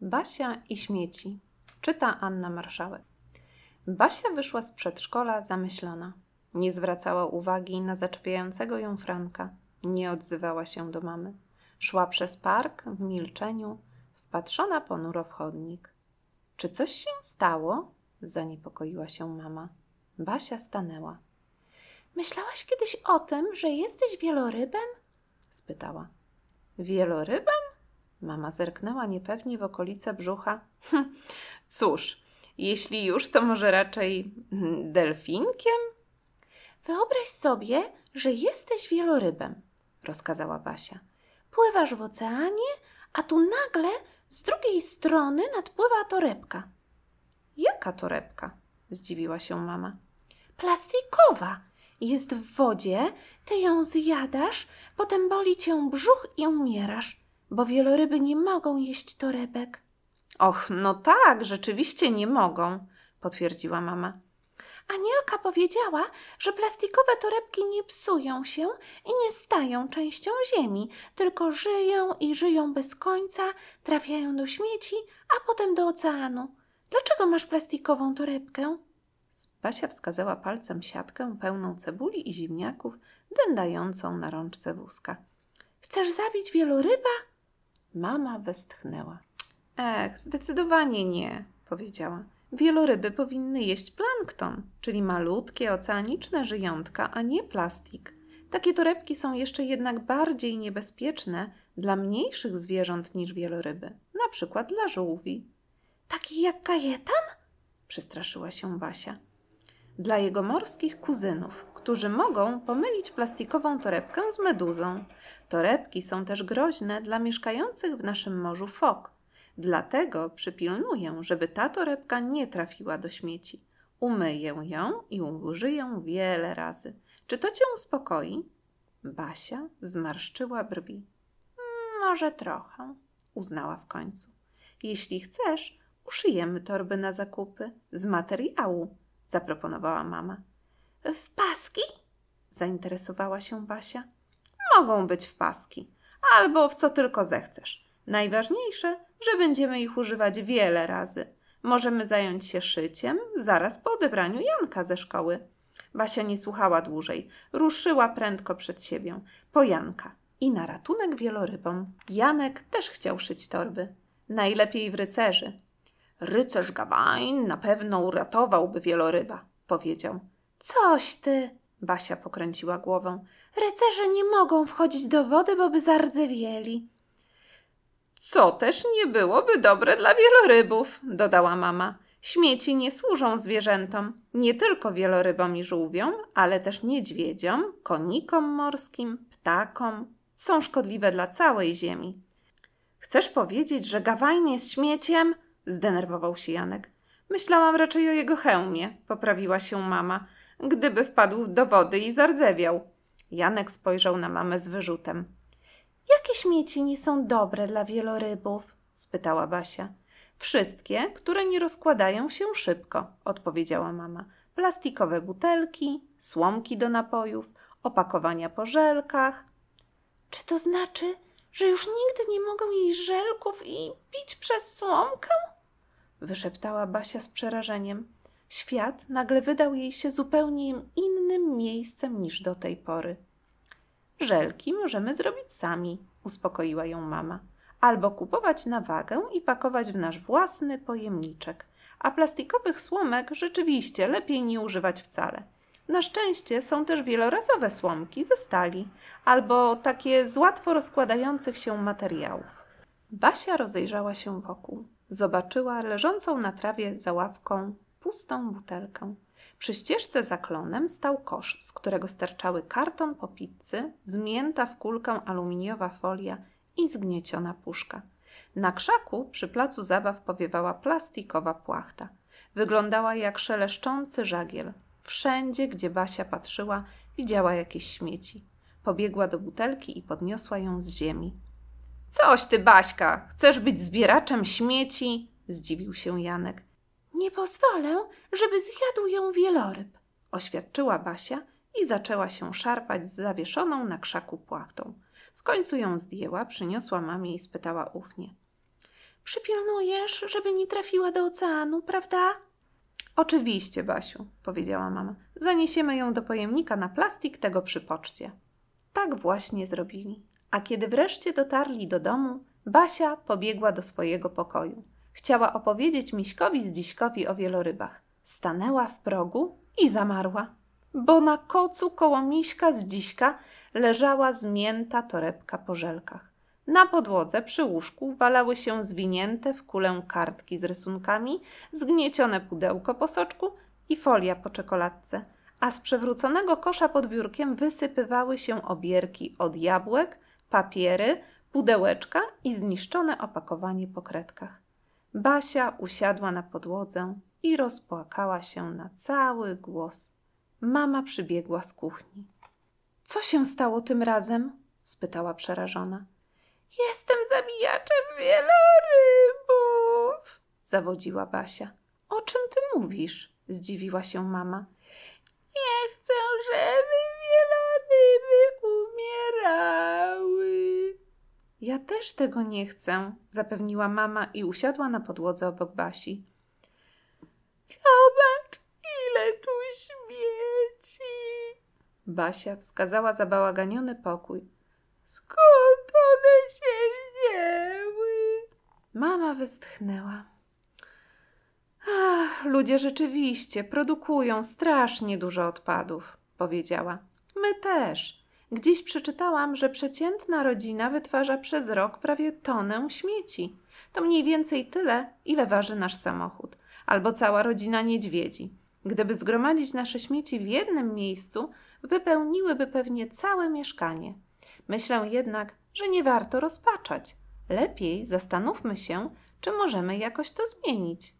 Basia i śmieci. Czyta Anna Marszałek. Basia wyszła z przedszkola zamyślona. Nie zwracała uwagi na zaczepiającego ją Franka. Nie odzywała się do mamy. Szła przez park w milczeniu, wpatrzona ponuro w chodnik. Czy coś się stało? zaniepokoiła się mama. Basia stanęła. Myślałaś kiedyś o tym, że jesteś wielorybem? spytała. Wielorybem? Mama zerknęła niepewnie w okolice brzucha. Hm, cóż, jeśli już, to może raczej hmm, delfinkiem? Wyobraź sobie, że jesteś wielorybem, rozkazała Basia. Pływasz w oceanie, a tu nagle z drugiej strony nadpływa torebka. Jaka torebka? zdziwiła się mama. Plastikowa. Jest w wodzie, ty ją zjadasz, potem boli cię brzuch i umierasz bo wieloryby nie mogą jeść torebek. Och, no tak, rzeczywiście nie mogą, potwierdziła mama. Anielka powiedziała, że plastikowe torebki nie psują się i nie stają częścią ziemi, tylko żyją i żyją bez końca, trafiają do śmieci, a potem do oceanu. Dlaczego masz plastikową torebkę? Basia wskazała palcem siatkę pełną cebuli i ziemniaków, dędającą na rączce wózka. Chcesz zabić wieloryba? Mama westchnęła. Ech, zdecydowanie nie, powiedziała. Wieloryby powinny jeść plankton, czyli malutkie oceaniczne żyjątka, a nie plastik. Takie torebki są jeszcze jednak bardziej niebezpieczne dla mniejszych zwierząt niż wieloryby, na przykład dla żółwi. Taki jak kajetan? przestraszyła się Basia. Dla jego morskich kuzynów, którzy mogą pomylić plastikową torebkę z meduzą. Torebki są też groźne dla mieszkających w naszym morzu fok. Dlatego przypilnuję, żeby ta torebka nie trafiła do śmieci. Umyję ją i użyję wiele razy. Czy to cię uspokoi? Basia zmarszczyła brwi. Mm, może trochę, uznała w końcu. Jeśli chcesz, uszyjemy torby na zakupy z materiału, zaproponowała mama. W zainteresowała się Basia. Mogą być w paski, albo w co tylko zechcesz. Najważniejsze, że będziemy ich używać wiele razy. Możemy zająć się szyciem zaraz po odebraniu Janka ze szkoły. Basia nie słuchała dłużej. Ruszyła prędko przed siebie, po Janka i na ratunek wielorybom. Janek też chciał szyć torby. Najlepiej w rycerzy. Rycerz Gawain na pewno uratowałby wieloryba, powiedział. Coś ty, Basia pokręciła głową. Rycerze nie mogą wchodzić do wody, bo by zardzewieli. Co też nie byłoby dobre dla wielorybów, dodała mama. Śmieci nie służą zwierzętom, nie tylko wielorybom i żółwiom, ale też niedźwiedziom, konikom morskim, ptakom. Są szkodliwe dla całej ziemi. Chcesz powiedzieć, że gawajnie jest śmieciem? Zdenerwował się Janek. Myślałam raczej o jego hełmie, poprawiła się mama gdyby wpadł do wody i zardzewiał. Janek spojrzał na mamę z wyrzutem. Jakie śmieci nie są dobre dla wielorybów? spytała Basia. Wszystkie, które nie rozkładają się szybko, odpowiedziała mama. Plastikowe butelki, słomki do napojów, opakowania po żelkach. Czy to znaczy, że już nigdy nie mogą jej żelków i pić przez słomkę? wyszeptała Basia z przerażeniem świat nagle wydał jej się zupełnie innym miejscem niż do tej pory. Żelki możemy zrobić sami, uspokoiła ją mama. Albo kupować na wagę i pakować w nasz własny pojemniczek. A plastikowych słomek rzeczywiście lepiej nie używać wcale. Na szczęście są też wielorazowe słomki ze stali albo takie z łatwo rozkładających się materiałów. Basia rozejrzała się wokół. Zobaczyła leżącą na trawie za ławką pustą butelkę. Przy ścieżce za klonem stał kosz, z którego sterczały karton po pizzy, zmięta w kulkę aluminiowa folia i zgnieciona puszka. Na krzaku przy placu zabaw powiewała plastikowa płachta. Wyglądała jak szeleszczący żagiel. Wszędzie, gdzie Basia patrzyła, widziała jakieś śmieci. Pobiegła do butelki i podniosła ją z ziemi. Coś ty, Baśka, chcesz być zbieraczem śmieci? zdziwił się Janek. Nie pozwolę, żeby zjadł ją wieloryb, oświadczyła Basia i zaczęła się szarpać z zawieszoną na krzaku płachtą. W końcu ją zdjęła, przyniosła mamie i spytała ufnie. Przypilnujesz, żeby nie trafiła do oceanu, prawda? Oczywiście, Basiu, powiedziała mama. Zaniesiemy ją do pojemnika na plastik tego przy poczcie. Tak właśnie zrobili. A kiedy wreszcie dotarli do domu, Basia pobiegła do swojego pokoju. Chciała opowiedzieć Miśkowi z Dziśkowi o wielorybach. Stanęła w progu i zamarła, bo na kocu koło Miśka z Dziśka leżała zmięta torebka po żelkach. Na podłodze przy łóżku walały się zwinięte w kulę kartki z rysunkami, zgniecione pudełko po soczku i folia po czekoladce, a z przewróconego kosza pod biurkiem wysypywały się obierki od jabłek, papiery, pudełeczka i zniszczone opakowanie po kredkach. Basia usiadła na podłodze i rozpłakała się na cały głos. Mama przybiegła z kuchni. Co się stało tym razem? spytała przerażona. Jestem zabijaczem wielorybów, zawodziła Basia. O czym ty mówisz? zdziwiła się mama. Nie chcę, żeby Ja też tego nie chcę, zapewniła mama i usiadła na podłodze obok Basi. Zobacz, ile tu śmieci! Basia wskazała zabałaganiony pokój. Skąd one się wzięły? Mama westchnęła. Ach, ludzie rzeczywiście produkują strasznie dużo odpadów, powiedziała. My też. Gdzieś przeczytałam, że przeciętna rodzina wytwarza przez rok prawie tonę śmieci. To mniej więcej tyle, ile waży nasz samochód, albo cała rodzina niedźwiedzi. Gdyby zgromadzić nasze śmieci w jednym miejscu, wypełniłyby pewnie całe mieszkanie. Myślę jednak, że nie warto rozpaczać. Lepiej zastanówmy się, czy możemy jakoś to zmienić.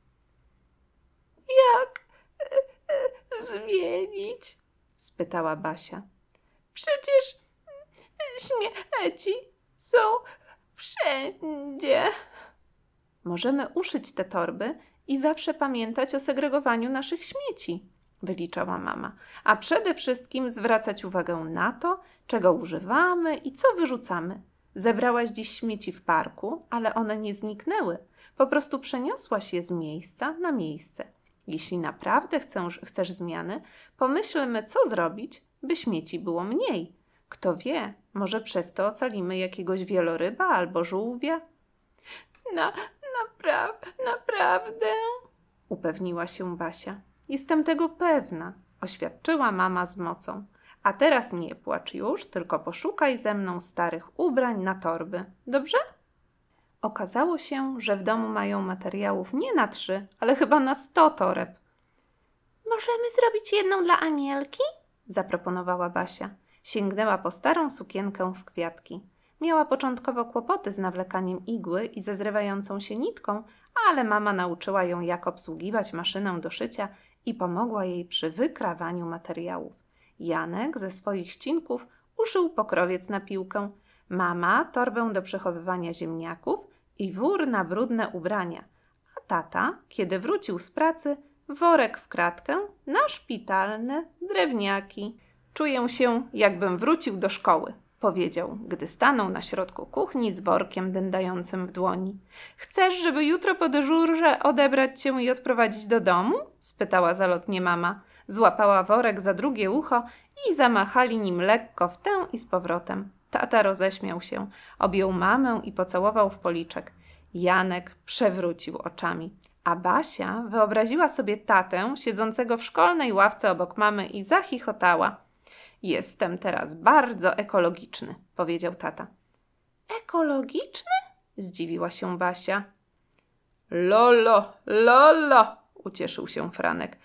Jak e, e, zmienić? spytała Basia. Przecież mm, śmieci są wszędzie. Możemy uszyć te torby i zawsze pamiętać o segregowaniu naszych śmieci, wyliczała mama, a przede wszystkim zwracać uwagę na to, czego używamy i co wyrzucamy. Zebrałaś dziś śmieci w parku, ale one nie zniknęły. Po prostu przeniosłaś je z miejsca na miejsce. Jeśli naprawdę chcesz, chcesz zmiany, pomyślmy, co zrobić, by śmieci było mniej. Kto wie, może przez to ocalimy jakiegoś wieloryba albo żółwia? Na, napraw, naprawdę? Upewniła się Basia. Jestem tego pewna, oświadczyła mama z mocą. A teraz nie płacz już, tylko poszukaj ze mną starych ubrań na torby, dobrze? Okazało się, że w domu mają materiałów nie na trzy, ale chyba na sto toreb. Możemy zrobić jedną dla Anielki? zaproponowała Basia. Sięgnęła po starą sukienkę w kwiatki. Miała początkowo kłopoty z nawlekaniem igły i ze zrywającą się nitką, ale mama nauczyła ją, jak obsługiwać maszynę do szycia i pomogła jej przy wykrawaniu materiałów. Janek ze swoich ścinków uszył pokrowiec na piłkę. Mama torbę do przechowywania ziemniaków, i wór na brudne ubrania, a tata, kiedy wrócił z pracy, worek w kratkę na szpitalne drewniaki. Czuję się, jakbym wrócił do szkoły, powiedział, gdy stanął na środku kuchni z workiem dędającym w dłoni. Chcesz, żeby jutro po dyżurze odebrać cię i odprowadzić do domu? spytała zalotnie mama. Złapała worek za drugie ucho i zamachali nim lekko w tę i z powrotem. Tata roześmiał się, objął mamę i pocałował w policzek. Janek przewrócił oczami, a Basia wyobraziła sobie tatę siedzącego w szkolnej ławce obok mamy i zachichotała. Jestem teraz bardzo ekologiczny, powiedział tata. Ekologiczny? zdziwiła się Basia. Lolo, lolo, ucieszył się Franek.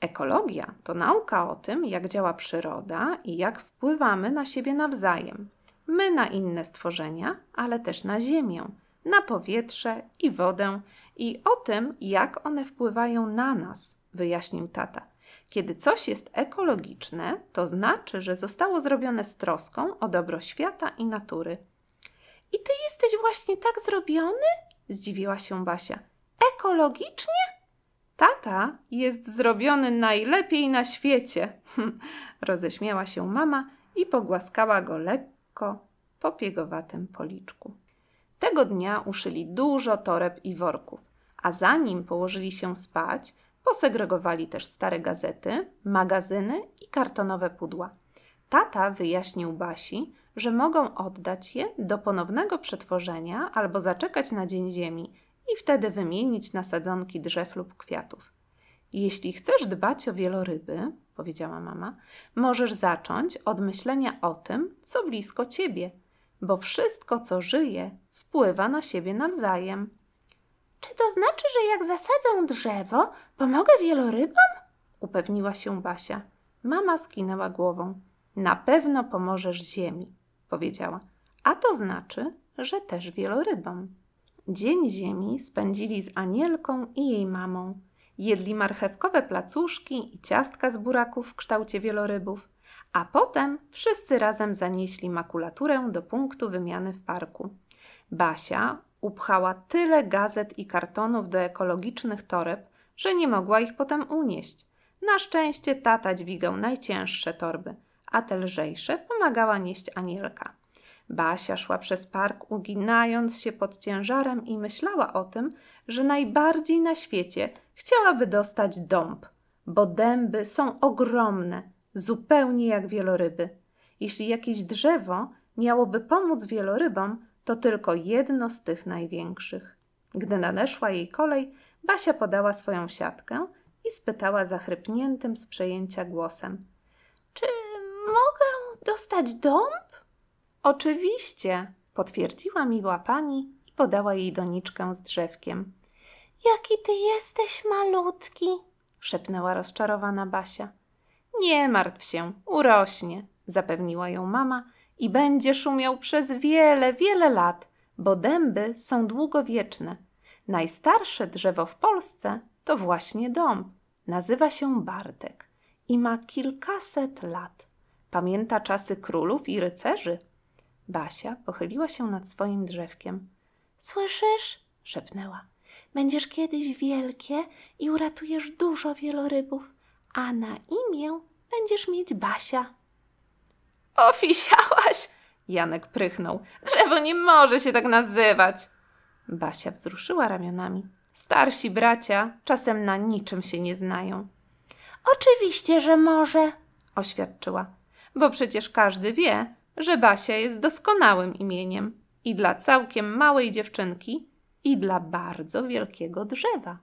Ekologia to nauka o tym, jak działa przyroda i jak wpływamy na siebie nawzajem my na inne stworzenia, ale też na Ziemię, na powietrze i wodę i o tym, jak one wpływają na nas, wyjaśnił tata. Kiedy coś jest ekologiczne, to znaczy, że zostało zrobione z troską o dobro świata i natury. I ty jesteś właśnie tak zrobiony? zdziwiła się Basia. Ekologicznie? Tata jest zrobiony najlepiej na świecie, roześmiała się mama i pogłaskała go lekko lekko popiegowatym policzku. Tego dnia uszyli dużo toreb i worków, a zanim położyli się spać, posegregowali też stare gazety, magazyny i kartonowe pudła. Tata wyjaśnił Basi, że mogą oddać je do ponownego przetworzenia albo zaczekać na Dzień Ziemi i wtedy wymienić na sadzonki drzew lub kwiatów. Jeśli chcesz dbać o wieloryby, powiedziała mama, możesz zacząć od myślenia o tym, co blisko ciebie, bo wszystko, co żyje, wpływa na siebie nawzajem. Czy to znaczy, że jak zasadzę drzewo, pomogę wielorybom? upewniła się Basia. Mama skinęła głową. Na pewno pomożesz ziemi, powiedziała. A to znaczy, że też wielorybom. Dzień ziemi spędzili z Anielką i jej mamą. Jedli marchewkowe placuszki i ciastka z buraków w kształcie wielorybów, a potem wszyscy razem zanieśli makulaturę do punktu wymiany w parku. Basia upchała tyle gazet i kartonów do ekologicznych toreb, że nie mogła ich potem unieść. Na szczęście tata dźwigał najcięższe torby, a te lżejsze pomagała nieść Anielka. Basia szła przez park, uginając się pod ciężarem i myślała o tym, że najbardziej na świecie chciałaby dostać dąb, bo dęby są ogromne, zupełnie jak wieloryby. Jeśli jakieś drzewo miałoby pomóc wielorybom, to tylko jedno z tych największych. Gdy nadeszła jej kolej, Basia podała swoją siatkę i spytała zachrypniętym z przejęcia głosem: Czy mogę dostać dąb? Oczywiście, potwierdziła miła pani podała jej doniczkę z drzewkiem. Jaki ty jesteś malutki! szepnęła rozczarowana Basia. Nie martw się, urośnie, zapewniła ją mama i będzie umiał przez wiele, wiele lat, bo dęby są długowieczne. Najstarsze drzewo w Polsce to właśnie dom. Nazywa się Bartek i ma kilkaset lat. Pamięta czasy królów i rycerzy. Basia pochyliła się nad swoim drzewkiem. Słyszysz? szepnęła. Będziesz kiedyś wielkie i uratujesz dużo wielorybów, a na imię będziesz mieć Basia. Ofisiałaś! Janek prychnął. Drzewo nie może się tak nazywać. Basia wzruszyła ramionami. Starsi bracia czasem na niczym się nie znają. Oczywiście, że może, oświadczyła, bo przecież każdy wie, że Basia jest doskonałym imieniem i dla całkiem małej dziewczynki, i dla bardzo wielkiego drzewa.